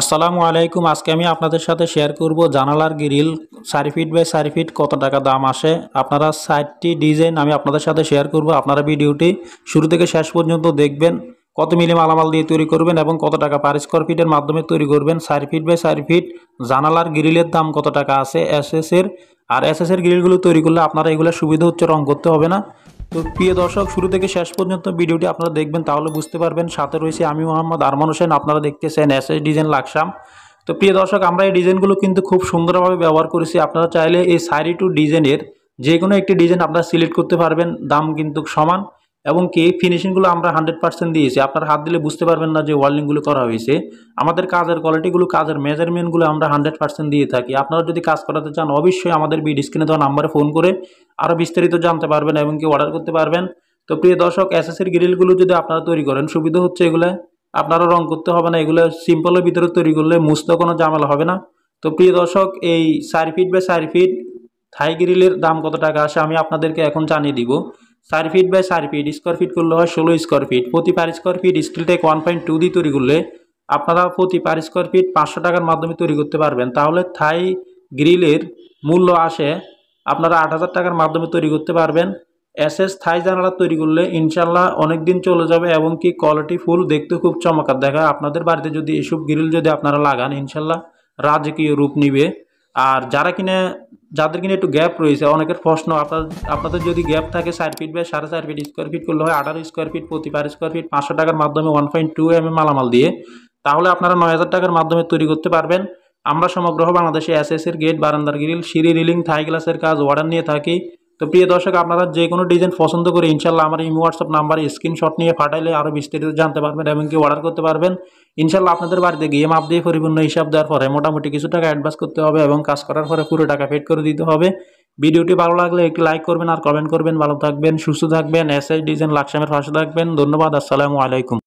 আসসালামু আলাইকুম আজকে আমি আপনাদের সাথে শেয়ার করব জানালার গ্রিল চারি ফিট বাই চারি ফিট কত টাকা দাম আসে আপনারা সাইটটি ডিজাইন আমি আপনাদের সাথে শেয়ার করব আপনারা ভিডিওটি শুরু থেকে শেষ পর্যন্ত দেখবেন কত মিলি মালামাল দিয়ে তৈরি করবেন এবং কত টাকা পার স্কোয়ার ফিটের মাধ্যমে তৈরি করবেন চারি ফিট বাই চারি ফিট জানালার গ্রিলের দাম কত টাকা আছে এর আর এর গ্রিলগুলো তৈরি করলে আপনারা এগুলো সুবিধা হচ্ছে রং করতে হবে না তো প্রিয় দর্শক শুরু থেকে শেষ পর্যন্ত ভিডিওটি আপনারা দেখবেন তাহলে বুঝতে পারবেন সাথে রয়েছে আমি মোহাম্মদ আরমান হোসেন আপনারা দেখতেছেন এস এস ডিজাইন লাকসাম তো প্রিয় দর্শক আমরা এই ডিজাইনগুলো কিন্তু খুব সুন্দরভাবে ব্যবহার করেছি আপনারা চাইলে এই সাইড টু ডিজাইনের যে কোনো একটি ডিজাইন আপনারা সিলেক্ট করতে পারবেন দাম কিন্তু সমান এবং কি ফিনিশিংগুলো আমরা হান্ড্রেড পার্সেন্ট দিয়েছি আপনার হাত দিলে বুঝতে পারবেন না যে ওয়ার্লিংগুলো করা হয়েছে আমাদের কাজের কোয়ালিটিগুলো কাজের মেজারমেন্টগুলো আমরা হান্ড্রেড পার্সেন্ট দিয়ে থাকি আপনারা যদি কাজ করাতে চান অবশ্যই আমাদের বি ডিসক্রিনে দেওয়া নাম্বারে ফোন করে আরও বিস্তারিত জানতে পারবেন এবং কি অর্ডার করতে পারবেন তো প্রিয় দর্শক এসএসের গ্রিলগুলো যদি আপনারা তৈরি করেন সুবিধা হচ্ছে এগুলো আপনারা রং করতে হবে না এগুলো সিম্পলের ভিতরে তৈরি করলে মুছতে কোনো জামেলা হবে না তো প্রিয় দর্শক এই চার ফিট বা চার ফিট থাই গ্রিলের দাম কত টাকা আসে আমি আপনাদেরকে এখন জানিয়ে দিব চার ফিট বাই চার ফিট স্কোয়ার ফিট করলে হয় ষোলো স্কোয়ার ফিট প্রতি per square feet steel one point two দিয়ে তৈরি করলে আপনারা প্রতি পার স্কোয়ার ফিট পাঁচশো টাকার মাধ্যমে তৈরি করতে পারবেন তাহলে থাই গ্রিলের মূল্য আসে আপনারা আট হাজার টাকার মাধ্যমে তৈরি করতে পারবেন এস এস থাই জানালা তৈরি করলে ইনশাল্লাহ অনেক দিন চলে যাবে এবং কি কোয়ালিটি ফুল দেখতে খুব চমৎকার দেখায় আপনাদের বাড়িতে যদি এসব গ্রিল যদি আপনারা লাগান ইনশাল্লাহ রাজকীয় রূপ নিবে আর যারা কিনে যাদের কিনা একটু গ্যাপ রয়েছে অনেকের প্রশ্ন আপনাদের আপনাদের যদি গ্যাপ থাকে চার ফিট বা সাড়ে চার ফিট স্কোয়ার ফিট করলে হয় আঠারো স্কোয়ার ফিট প্রতি পার স্কোয়ার ফিট পাঁচশো টাকার মাধ্যমে ওয়ান পয়েন্ট টু এম মালামাল দিয়ে তাহলে আপনারা নয় হাজার টাকার মাধ্যমে তৈরি করতে পারবেন আমরা সমগ্র বাংলাদেশে এস এস এর গেট বারান্দার গ্রিল সিঁড়ি রিলিং থাই গ্লাসের কাজ অর্ডার নিয়ে থাকি তো প্রিয় দর্শক আপনারা যে কোনো ডিজাইন পছন্দ করে ইনশাল্লাহ আমার এই হোয়াটসঅ্যাপ নাম্বারে স্ক্রিনশট নিয়ে ফাটাইলে আরও বিস্তারিত জানতে পারবেন এবং কি অর্ডার করতে পারবেন ইনশাল্লাহ আপনাদের বাড়িতে গিয়ে মাপ দিয়ে পরিপূর্ণ হিসাব দেওয়ার পরে মোটামুটি কিছু টাকা অ্যাডভান্স করতে হবে এবং কাজ করার পরে পুরো টাকা পেড করে দিতে হবে ভিডিওটি ভালো লাগলে একটি লাইক করবেন আর কমেন্ট করবেন ভালো থাকবেন সুস্থ থাকবেন এস ডিজাইন লাকসামের পাশে থাকবেন ধন্যবাদ আসসালামু আলাইকুম